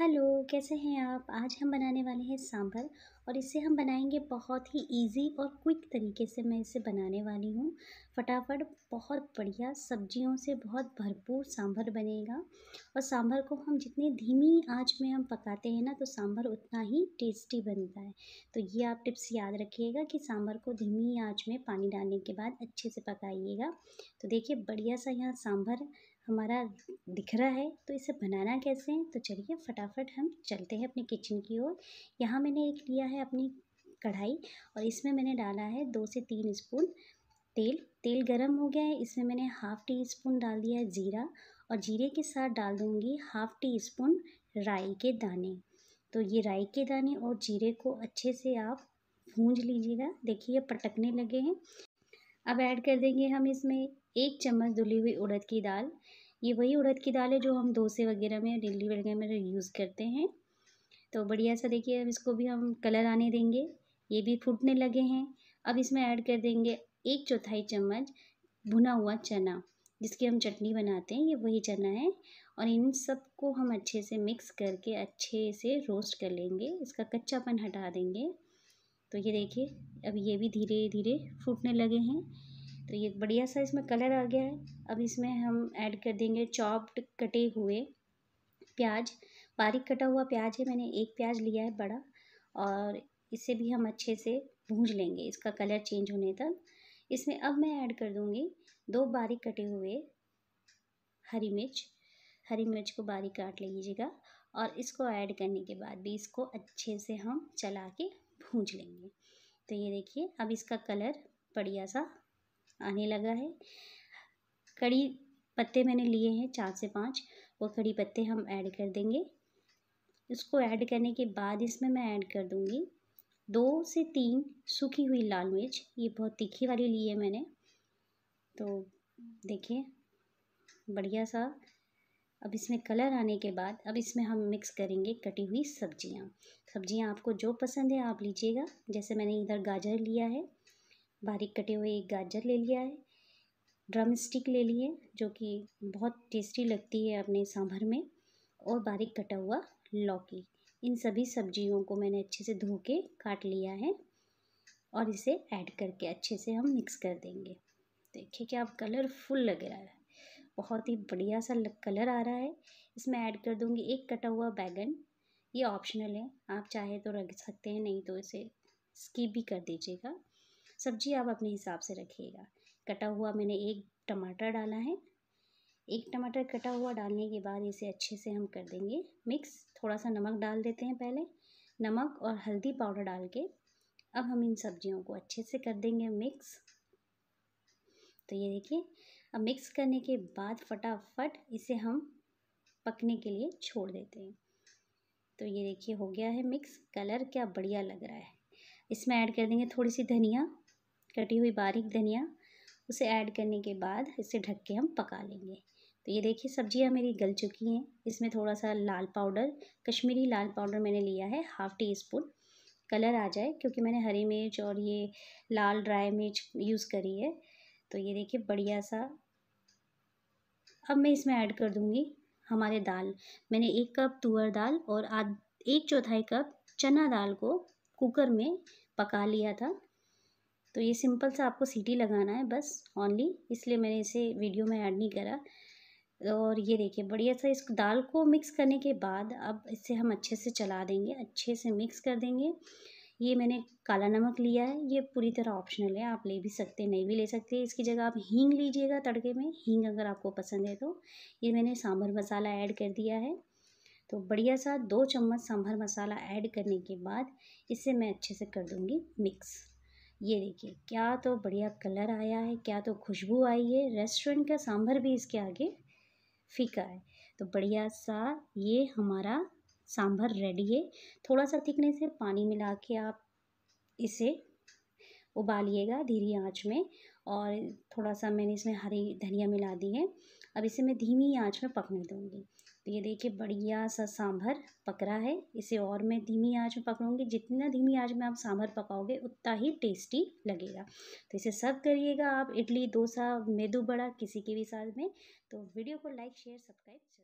hello कैसे हैं आप आज हम बनाने वाले हैं सांभर और इसे हम बनाएंगे बहुत ही इजी और क्विक तरीके से मैं इसे बनाने वाली हूँ फटाफट बहुत बढ़िया सब्जियों से बहुत भरपूर सांभर बनेगा और सांभर को हम जितनी धीमी आंच में हम पकाते हैं ना तो सांभर उतना ही टेस्टी बनता है तो ये आप टिप्स याद रखिएगा कि सांभर को धीमी आँच में पानी डालने के बाद अच्छे से पकाइएगा तो देखिए बढ़िया सा यहाँ सांभर हमारा दिख रहा है तो इसे बनाना कैसे है तो चलिए फटाफट हम चलते हैं अपने किचन की ओर यहाँ मैंने एक लिया है अपनी कढ़ाई और इसमें मैंने डाला है दो से तीन स्पून तेल तेल गरम हो गया है इसमें मैंने हाफ़ टी स्पून डाल दिया है ज़ीरा और जीरे के साथ डाल दूँगी हाफ़ टी स्पून राई के दाने तो ये राई के दाने और जीरे को अच्छे से आप भूंज लीजिएगा देखिए पटकने लगे हैं अब ऐड कर देंगे हम इसमें एक चम्मच धुली हुई उड़द की दाल ये वही उड़द की दाल है जो हम डोसे वगैरह में डेली वगैरह में यूज़ करते हैं तो बढ़िया सा देखिए अब इसको भी हम कलर आने देंगे ये भी फूटने लगे हैं अब इसमें ऐड कर देंगे एक चौथाई चम्मच भुना हुआ चना जिसकी हम चटनी बनाते हैं ये वही चना है और इन सबको हम अच्छे से मिक्स करके अच्छे से रोस्ट कर लेंगे इसका कच्चापन हटा देंगे तो ये देखिए अब ये भी धीरे धीरे फूटने लगे हैं तो ये बढ़िया सा इसमें कलर आ गया है अब इसमें हम ऐड कर देंगे चॉप्ड कटे हुए प्याज बारीक कटा हुआ प्याज है मैंने एक प्याज लिया है बड़ा और इसे भी हम अच्छे से भूंज लेंगे इसका कलर चेंज होने तक इसमें अब मैं ऐड कर दूँगी दो बारीक कटे हुए हरी मिर्च हरी मिर्च को बारीक काट लीजिएगा और इसको ऐड करने के बाद भी इसको अच्छे से हम चला के भूंज लेंगे तो ये देखिए अब इसका कलर बढ़िया सा आने लगा है कड़ी पत्ते मैंने लिए हैं चार से पाँच वो कड़ी पत्ते हम ऐड कर देंगे इसको ऐड करने के बाद इसमें मैं ऐड कर दूँगी दो से तीन सूखी हुई लाल मिर्च ये बहुत तीखी वाली ली है मैंने तो देखिए बढ़िया सा अब इसमें कलर आने के बाद अब इसमें हम मिक्स करेंगे कटी हुई सब्जियाँ सब्जियाँ आपको जो पसंद है आप लीजिएगा जैसे मैंने इधर गाजर लिया है बारीक कटे हुए एक गाजर ले लिया है ड्रम स्टिक ले लिए जो कि बहुत टेस्टी लगती है अपने सांभर में और बारीक कटा हुआ लौकी इन सभी सब्जियों को मैंने अच्छे से धो के काट लिया है और इसे ऐड करके अच्छे से हम मिक्स कर देंगे देखिए क्या कलरफुल लग रहा है बहुत ही बढ़िया सा कलर आ रहा है इसमें ऐड कर दूंगी एक कटा हुआ बैगन ये ऑप्शनल है आप चाहे तो रख सकते हैं नहीं तो इसे स्किप भी कर दीजिएगा सब्जी आप अपने हिसाब से रखिएगा कटा हुआ मैंने एक टमाटर डाला है एक टमाटर कटा हुआ डालने के बाद इसे अच्छे से हम कर देंगे मिक्स थोड़ा सा नमक डाल देते हैं पहले नमक और हल्दी पाउडर डाल के अब हम इन सब्जियों को अच्छे से कर देंगे मिक्स तो ये देखिए अब मिक्स करने के बाद फटाफट इसे हम पकने के लिए छोड़ देते हैं तो ये देखिए हो गया है मिक्स कलर क्या बढ़िया लग रहा है इसमें ऐड कर देंगे थोड़ी सी धनिया कटी हुई बारीक धनिया उसे ऐड करने के बाद इसे ढक के हम पका लेंगे तो ये देखिए सब्जियाँ मेरी गल चुकी हैं इसमें थोड़ा सा लाल पाउडर कश्मीरी लाल पाउडर मैंने लिया है हाफ़ टी स्पून कलर आ जाए क्योंकि मैंने हरी मिर्च और ये लाल ड्राई मिर्च यूज़ करी है तो ये देखिए बढ़िया सा अब मैं इसमें ऐड कर दूँगी हमारे दाल मैंने एक कप तुअर दाल और आध एक चौथाई कप चना दाल को कुकर में पका लिया था तो ये सिंपल सा आपको सीटी लगाना है बस ऑनली इसलिए मैंने इसे वीडियो में ऐड नहीं करा और ये देखिए बढ़िया सा इस दाल को मिक्स करने के बाद अब इसे हम अच्छे से चला देंगे अच्छे से मिक्स कर देंगे ये मैंने काला नमक लिया है ये पूरी तरह ऑप्शनल है आप ले भी सकते नहीं भी ले सकते इसकी जगह आप हींग लीजिएगा तड़के में हींग अगर आपको पसंद है तो ये मैंने सांभर मसाला ऐड कर दिया है तो बढ़िया सा दो चम्मच सांभर मसाला ऐड करने के बाद इसे मैं अच्छे से कर दूँगी मिक्स ये देखिए क्या तो बढ़िया कलर आया है क्या तो खुशबू आई है रेस्टोरेंट का सांभर भी इसके आगे फीका है तो बढ़िया सा ये हमारा सांभर रेडी है थोड़ा सा थिकने से पानी मिला के आप इसे उबालिएगा धीरे आंच में और थोड़ा सा मैंने इसमें हरी धनिया मिला दी है अब इसे मैं धीमी आंच में पकने दूँगी तो ये देखिए बढ़िया सा सांभर पक रहा है इसे और मैं धीमी आंच में पकाऊंगी जितना धीमी आंच में आप सांभर पकाओगे उतना ही टेस्टी लगेगा तो इसे सर्व करिएगा आप इडली डोसा मेदू बड़ा किसी के भी साथ में तो वीडियो को लाइक शेयर सब्सक्राइब